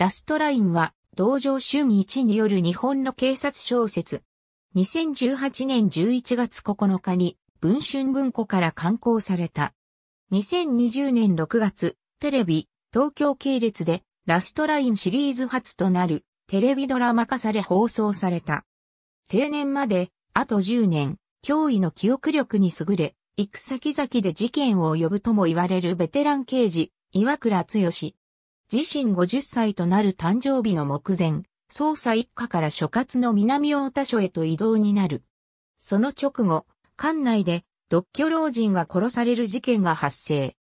ラストラインは、道場味一による日本の警察小説。2018年11月9日に、文春文庫から刊行された。2020年6月、テレビ、東京系列で、ラストラインシリーズ初となる、テレビドラマ化され放送された。定年まで、あと10年、脅威の記憶力に優れ、行く先々で事件を呼ぶとも言われるベテラン刑事、岩倉剛。自身50歳となる誕生日の目前、捜査一課から所轄の南大田署へと移動になる。その直後、館内で独居老人が殺される事件が発生。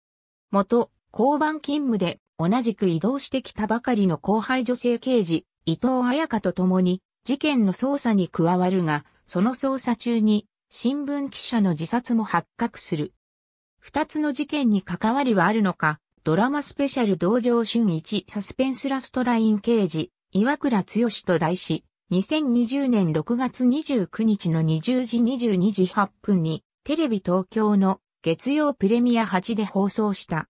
元、交番勤務で同じく移動してきたばかりの後輩女性刑事、伊藤彩香と共に事件の捜査に加わるが、その捜査中に新聞記者の自殺も発覚する。二つの事件に関わりはあるのか、ドラマスペシャル同情春一サスペンスラストライン刑事、岩倉剛と題し、2020年6月29日の20時22時8分に、テレビ東京の月曜プレミア8で放送した。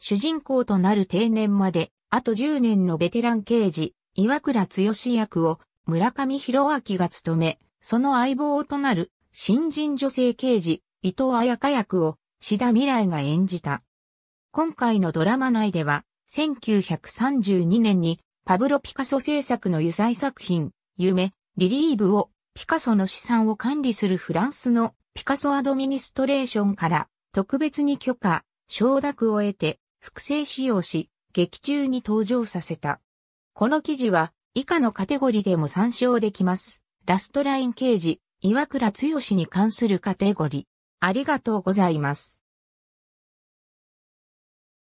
主人公となる定年まで、あと10年のベテラン刑事、岩倉剛役を村上博明が務め、その相棒となる新人女性刑事、伊藤彩香役を志田未来が演じた。今回のドラマ内では、1932年にパブロ・ピカソ制作の油彩作品、夢、リリーブをピカソの資産を管理するフランスのピカソアドミニストレーションから特別に許可、承諾を得て複製使用し、劇中に登場させた。この記事は以下のカテゴリーでも参照できます。ラストライン刑事、岩倉剛に関するカテゴリー。ありがとうございます。